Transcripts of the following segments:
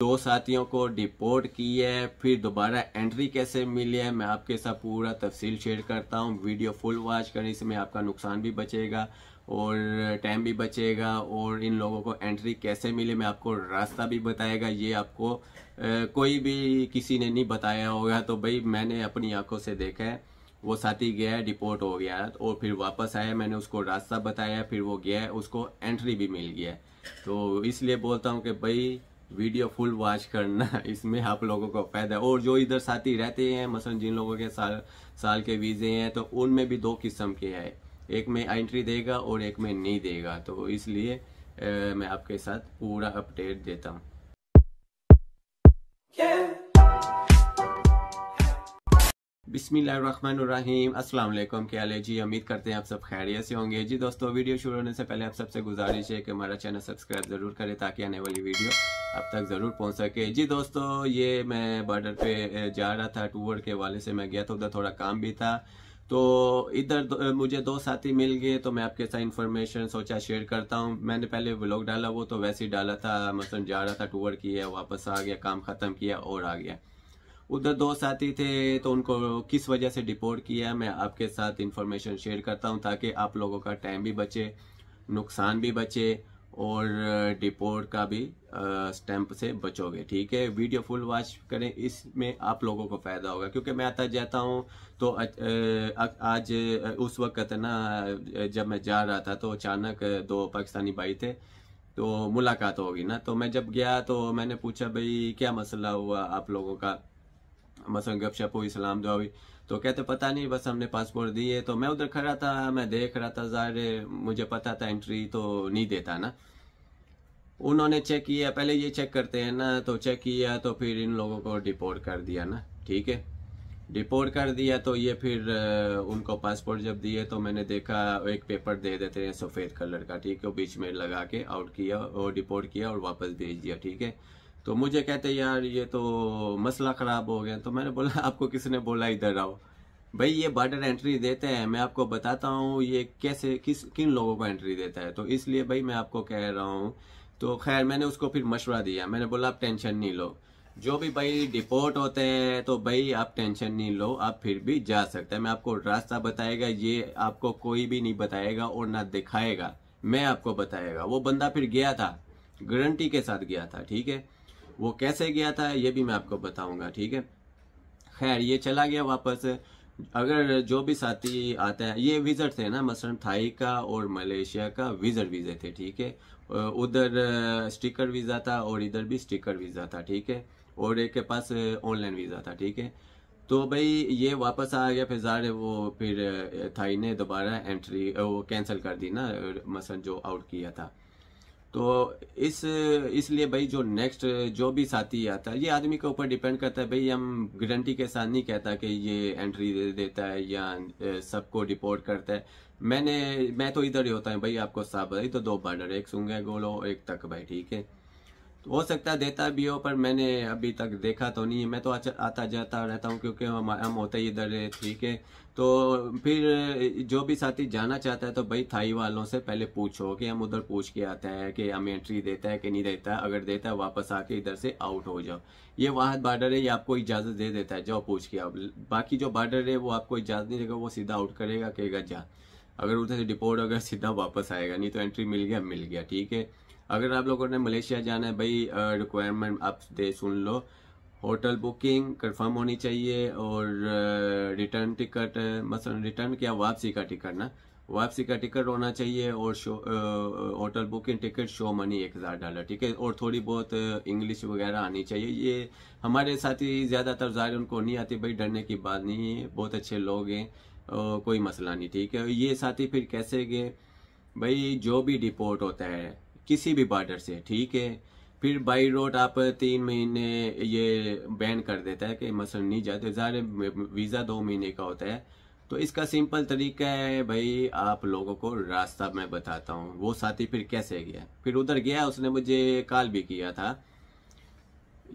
दो साथियों को डिपोर्ट की है फिर दोबारा एंट्री कैसे मिली है मैं आपके साथ पूरा तफसील शेयर करता हूँ वीडियो फुल वॉच से मैं आपका नुकसान भी बचेगा और टाइम भी बचेगा और इन लोगों को एंट्री कैसे मिले मैं आपको रास्ता भी बताएगा ये आपको ए, कोई भी किसी ने नहीं बताया होगा तो भाई मैंने अपनी आंखों से देखा है वो साथी गया है डिपोर्ट हो गया और फिर वापस आया मैंने उसको रास्ता बताया फिर वो गया उसको एंट्री भी मिल गया तो इसलिए बोलता हूँ कि भाई वीडियो फुल वॉच करना इसमें आप लोगों को फायदा और जो इधर साथी रहते हैं मसलन जिन लोगों के साल साल के वीज़े हैं तो उनमें भी दो किस्म के हैं एक में एंट्री देगा और एक में नहीं देगा तो इसलिए ए, मैं आपके साथ पूरा अपडेट देता हूँ yeah. अस्सलाम वालेकुम क्या है जी उम्मीद करते हैं आप सब खैरियत से होंगे जी दोस्तों वीडियो शुरू होने से पहले आप सबसे गुजारिश है कि हमारा चैनल सब्सक्राइब ज़रूर करें ताकि आने वाली वीडियो अब तक ज़रूर पहुंच सके जी दोस्तों ये मैं बॉर्डर पे जा रहा था टूर के वाले से मैं गया था उधर थोड़ा काम भी था तो इधर मुझे दो साथी मिल गए तो मैं आपके साथ इन्फॉर्मेशन सोचा शेयर करता हूँ मैंने पहले व्लॉग डाला वो तो वैसे ही डाला था मसलन जा रहा था टूर किया वापस आ गया काम ख़त्म किया और आ गया उधर दो साथी थे तो उनको किस वजह से डिपोर्ट किया मैं आपके साथ इन्फॉर्मेशन शेयर करता हूँ ताकि आप लोगों का टाइम भी बचे नुकसान भी बचे और डिपोर्ट का भी स्टैंप से बचोगे ठीक है वीडियो फुल वॉच करें इसमें आप लोगों को फ़ायदा होगा क्योंकि मैं आता जाता हूँ तो आज उस वक्त ना जब मैं जा रहा था तो अचानक दो पाकिस्तानी भाई थे तो मुलाकात होगी ना तो मैं जब गया तो मैंने पूछा भाई क्या मसला हुआ आप लोगों का मसल गपशप हुई सलाम दुआ हुई तो कहते पता नहीं बस हमने पासपोर्ट दिए तो मैं उधर खड़ा था मैं देख रहा था ज़ाहिर मुझे पता था एंट्री तो नहीं देता ना उन्होंने चेक किया पहले ये चेक करते हैं ना तो चेक किया तो फिर इन लोगों को डिपोर्ट कर दिया ना ठीक है डिपोर्ट कर दिया तो ये फिर उनको पासपोर्ट जब दिए तो मैंने देखा एक पेपर दे देते हैं सफ़ेद कलर का ठीक है बीच में लगा के आउट किया और डिपोर्ट किया और वापस भेज दिया ठीक है तो मुझे कहते यार ये तो मसला ख़राब हो गया तो मैंने बोला आपको किसी ने बोला इधर आओ भाई ये बॉर्डर एंट्री देते हैं मैं आपको बताता हूँ ये कैसे किस किन लोगों को एंट्री देता है तो इसलिए भाई मैं आपको कह रहा हूँ तो खैर मैंने उसको फिर मशवरा दिया मैंने बोला आप टेंशन नहीं लो जो भी भाई डिपोर्ट होते हैं तो भाई आप टेंशन नहीं लो आप फिर भी जा सकते हैं मैं आपको रास्ता बताएगा ये आपको कोई भी नहीं बताएगा और ना दिखाएगा मैं आपको बताएगा वो बंदा फिर गया था गारंटी के साथ गया था ठीक है वो कैसे गया था ये भी मैं आपको बताऊंगा ठीक है खैर ये चला गया वापस अगर जो भी साथी आता है ये विज़ट थे ना मसलन थाई का और मलेशिया का विज़र वीज़े थे ठीक है उधर स्टिकर वीज़ा था और इधर भी स्टिकर वीज़ा था ठीक है और एक के पास ऑनलाइन वीज़ा था ठीक है तो भाई ये वापस आ गया फिर ज़ाहिर वो फिर थाई ने दोबारा एंट्री वो कैंसिल कर दी ना मसलन जो आउट किया था तो इस इसलिए भाई जो नेक्स्ट जो भी साथी आता है ये आदमी के ऊपर डिपेंड करता है भाई हम गारंटी के साथ नहीं कहता कि ये एंट्री दे देता है या सबको डिपोर्ट करता है मैंने मैं तो इधर ही होता है भाई आपको साफ बताई तो दो बार्डर एक सुंगे गोलो एक तक भाई ठीक है तो हो सकता है देता भी हो पर मैंने अभी तक देखा तो नहीं है मैं तो आता जाता रहता हूँ क्योंकि हम हम होते ही इधर ठीक है तो फिर जो भी साथी जाना चाहता है तो भाई थाई वालों से पहले पूछो कि हम उधर पूछ के आते हैं कि हमें एंट्री देता है कि नहीं देता है अगर देता है वापस आके इधर से आउट हो जाओ ये वहाँ बार्डर है ये आपको इजाज़त दे देता है जाओ पूछ के आप बाकी जो बार्डर है वो आपको इजाज़त नहीं देगा वो सीधा आउट करेगा कहेगा जा अगर उधर से डिपोर्ट अगर सीधा वापस आएगा नहीं तो एंट्री मिल गया मिल गया ठीक है अगर आप लोगों ने मलेशिया जाना है भाई रिक्वायरमेंट आप दे सुन लो होटल बुकिंग कंफर्म होनी चाहिए और रिटर्न टिकट मसलन रिटर्न क्या वापसी का टिकट ना वापसी का टिकट होना चाहिए और show hotel booking ticket show money एक हज़ार डॉलर ठीक है और थोड़ी बहुत इंग्लिश वगैरह आनी चाहिए ये हमारे साथी ज़्यादातर ज़ाहिर उनको नहीं आती भाई डरने की बात नहीं है बहुत अच्छे लोग हैं कोई मसला नहीं ठीक है ये साथी फिर कैसे गए भाई जो भी डिपोर्ट होता है किसी भी बॉर्डर से ठीक है फिर बाई रोड आप तीन महीने ये बैन कर देता है कि मसल नहीं जाते ज़्यादा वीज़ा दो महीने का होता है तो इसका सिंपल तरीका है भाई आप लोगों को रास्ता मैं बताता हूँ वो साथी फिर कैसे गया फिर उधर गया उसने मुझे कॉल भी किया था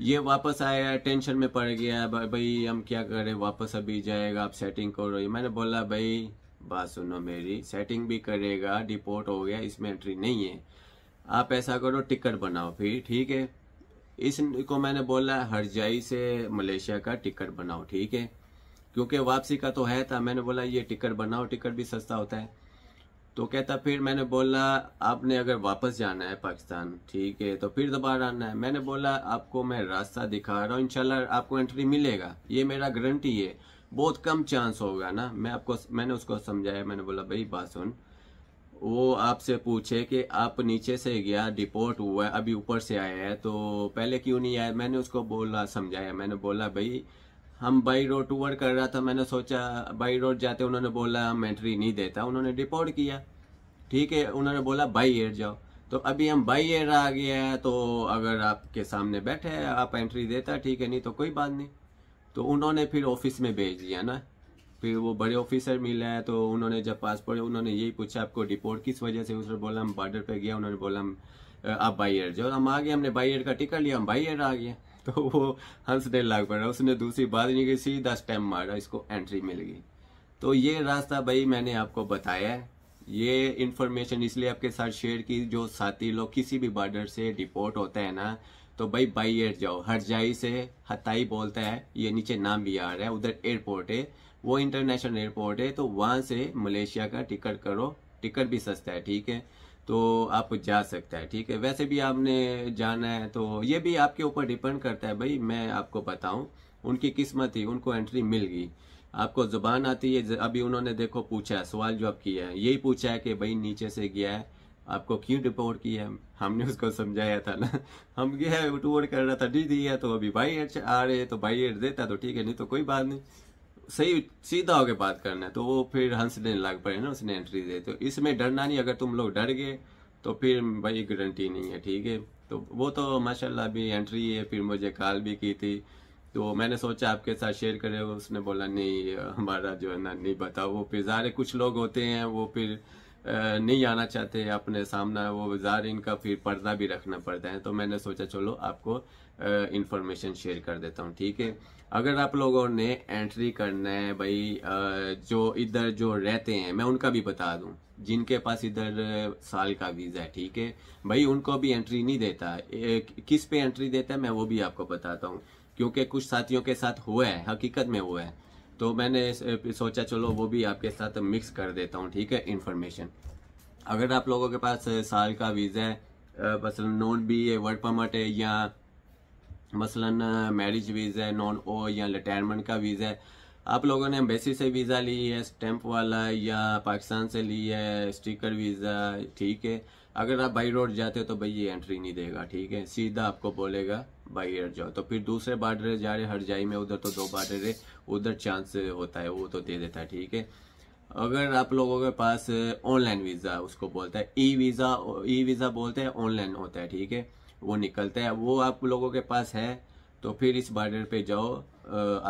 ये वापस आया टेंशन में पड़ गया भाई हम क्या करें वापस अभी जाएगा आप सेटिंग करो मैंने बोला भाई बात सुनो मेरी सेटिंग भी करेगा डिपोर्ट हो गया इसमें एंट्री नहीं है आप ऐसा करो टिकट बनाओ फिर ठीक है इसको मैंने बोला हरजाई से मलेशिया का टिकट बनाओ ठीक है क्योंकि वापसी का तो है था मैंने बोला ये टिकट बनाओ टिकट भी सस्ता होता है तो कहता फिर मैंने बोला आपने अगर वापस जाना है पाकिस्तान ठीक है तो फिर दोबारा आना है मैंने बोला आपको मैं रास्ता दिखा रहा हूँ इनशाला आपको एंट्री मिलेगा ये मेरा गारंटी है बहुत कम चांस होगा ना मैं आपको मैंने उसको समझाया मैंने बोला भाई बात सुन वो आपसे पूछे कि आप नीचे से गया डिपोर्ट हुआ अभी ऊपर से आया है तो पहले क्यों नहीं आया मैंने उसको बोला समझाया मैंने बोला भाई हम बाई रोड टूर कर रहा था मैंने सोचा बाई रोड जाते उन्होंने बोला हम एंट्री नहीं देता उन्होंने डिपोर्ट किया ठीक है उन्होंने बोला बाई एयर जाओ तो अभी हम बाई एयर आ गया है तो अगर आपके सामने बैठे आप एंट्री देता ठीक है नहीं तो कोई बात नहीं तो उन्होंने फिर ऑफिस में भेज दिया ना फिर वो बड़े ऑफिसर मिले हैं तो उन्होंने जब पासपोर्ट उन्होंने यही पूछा आपको डिपोर्ट किस वजह से उसने बोला हम बॉर्डर पे गया उन्होंने बोला हम आप बाई एयर जाओ हम आ गए हमने बाई एयर का टिकट लिया हम बाई एयर आ गए तो वो हंसने लग पड़ा उसने दूसरी बात नहीं की सीधा स्टैम्प मारा इसको एंट्री मिल गई तो ये रास्ता भाई मैंने आपको बताया है ये इन्फॉर्मेशन इसलिए आपके साथ शेयर की जो साथी लोग किसी भी बॉर्डर से डिपोर्ट होता है ना तो भाई बाई एयर जाओ हरजाई से हताई बोलता है ये नीचे नाम भी आ रहा है उधर एयरपोर्ट है वो इंटरनेशनल एयरपोर्ट है तो वहाँ से मलेशिया का टिकट करो टिकट भी सस्ता है ठीक है तो आप जा सकता है ठीक है वैसे भी आपने जाना है तो ये भी आपके ऊपर डिपेंड करता है भाई मैं आपको बताऊं उनकी किस्मत ही उनको एंट्री मिल गई आपको ज़ुबान आती है अभी उन्होंने देखो पूछा है सवाल जो आप किया है यही पूछा है कि भाई नीचे से गया है आपको क्यों डिपोर्ट किया है हमने उसको समझाया था ना हम गया टूवर्ड कर रहा था डी दिया तो अभी बाई एड अच्छा आ रहे तो बाई एड देता तो ठीक है नहीं तो कोई बात नहीं सही सीधा होकर बात करना है तो वो फिर हंस देने लग पड़े ना उसने एंट्री दे तो इसमें डरना नहीं अगर तुम लोग डर गए तो फिर भाई गारंटी नहीं है ठीक है तो वो तो माशाल्लाह भी एंट्री है फिर मुझे कॉल भी की थी तो मैंने सोचा आपके साथ शेयर करे उसने बोला नहीं हमारा जो है ना नहीं बताओ वो फिर ज़ारे कुछ लोग होते हैं वो फिर नहीं आना चाहते अपने सामना वो जार इनका फिर पर्दा भी रखना पड़ता है तो मैंने सोचा चलो आपको इन्फॉर्मेशन शेयर कर देता हूँ ठीक है अगर आप लोगों ने एंट्री करना है भाई जो इधर जो रहते हैं मैं उनका भी बता दूं जिनके पास इधर साल का वीज़ा है ठीक है भाई उनको भी एंट्री नहीं देता किस पे एंट्री देता है मैं वो भी आपको बताता हूँ क्योंकि कुछ साथियों के साथ हुआ है हकीकत में हुआ है तो मैंने सोचा चलो वो भी आपके साथ मिक्स कर देता हूँ ठीक है इन्फॉर्मेशन अगर आप लोगों के पास साल का वीज़ा है मसलन नॉन बी है वर्ड परमट है या मसलन मैरिज वीज़ा है नॉन ओ या रिटायरमेंट का वीज़ा है आप लोगों ने एम्बेसी से वीज़ा ली है स्टैंप वाला या पाकिस्तान से ली है स्टिकर वीज़ा ठीक है अगर आप बाई रोड जाते हो तो भाई ये एंट्री नहीं देगा ठीक है सीधा आपको बोलेगा बाई एयर जाओ तो फिर दूसरे बार्डर जा रहे हर जाए में उधर तो दो बार्डर है उधर चांस होता है वो तो दे देता है ठीक है अगर आप लोगों के पास ऑनलाइन वीज़ा उसको बोलता है ई वीज़ा ई वीज़ा बोलते हैं ऑनलाइन होता है ठीक है वो निकलता है वो आप लोगों के पास है तो फिर इस बॉर्डर पे जाओ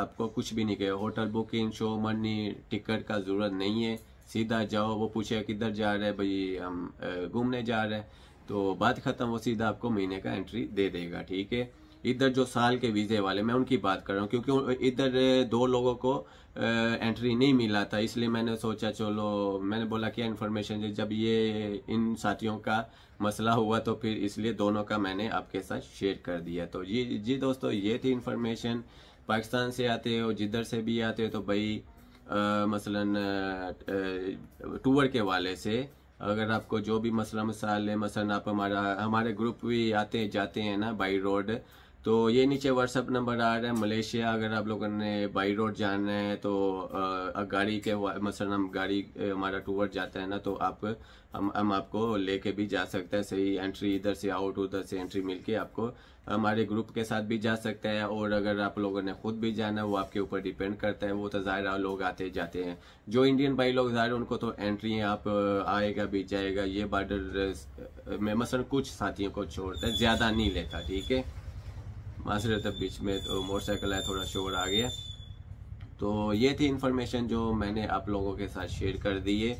आपको कुछ भी नहीं कहे hotel booking show money ticket का ज़रूरत नहीं है सीधा जाओ वो पूछे किधर जा रहे हैं भाई हम घूमने जा रहे हैं तो बात ख़त्म वो सीधा आपको महीने का एंट्री दे देगा ठीक है इधर जो साल के वीज़े वाले मैं उनकी बात कर रहा हूँ क्योंकि इधर दो लोगों को एंट्री नहीं मिला था इसलिए मैंने सोचा चलो मैंने बोला क्या इन्फॉर्मेशन जब ये इन साथियों का मसला हुआ तो फिर इसलिए दोनों का मैंने आपके साथ शेयर कर दिया तो जी जी दोस्तों ये थी इन्फॉर्मेशन पाकिस्तान से आते हो जिधर से भी आते हो तो भाई मसला मसलन टूर के वाले से अगर आपको जो भी मसला मसाले मसलन आप हमारा हमारे ग्रुप भी आते जाते हैं ना बाई रोड तो ये नीचे व्हाट्सअप नंबर आ रहा है मलेशिया अगर आप लोगों ने बाई रोड जाना है तो आ, गाड़ी के मसलन मतलब हम गाड़ी हमारा टूर जाता है ना तो आप हम हम आपको लेके भी जा सकते हैं सही एंट्री इधर से आउट उधर से एंट्री मिलके आपको हमारे ग्रुप के साथ भी जा सकते हैं और अगर आप लोगों ने खुद भी जाना है वो आपके ऊपर डिपेंड करता है वो तो ज़ाहिर लोग आते जाते हैं जो इंडियन भाई लोग ज़ाहिर उनको तो एंट्री है आप आएगा भी जाएगा ये बॉर्डर में मसलन मतलब कुछ साथियों को छोड़ता है ज़्यादा नहीं लेता ठीक है वहाँ से रहता बीच में तो मोटरसाइकिल है थोड़ा शोर आ गया तो ये थी इन्फॉर्मेशन जो मैंने आप लोगों के साथ शेयर कर दी है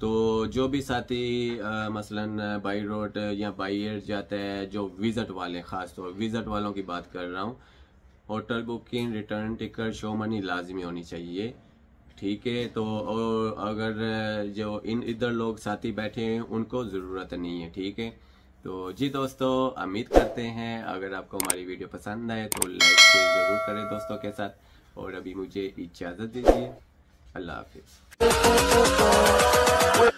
तो जो भी साथी आ, मसलन बाई रोड या बाई एयर जाता है जो विज़िट वाले ख़ास तौर विज़िट वालों की बात कर रहा हूँ hotel booking return ticket show money लाजमी होनी चाहिए ठीक है तो और अगर जो इन इधर लोग साथी बैठे हैं उनको ज़रूरत नहीं है ठीक है तो जी दोस्तों उम्मीद करते हैं अगर आपको हमारी वीडियो पसंद आए तो लाइक शेयर ज़रूर करें दोस्तों के साथ और अभी मुझे इजाज़त दीजिए अल्लाह हाफिज़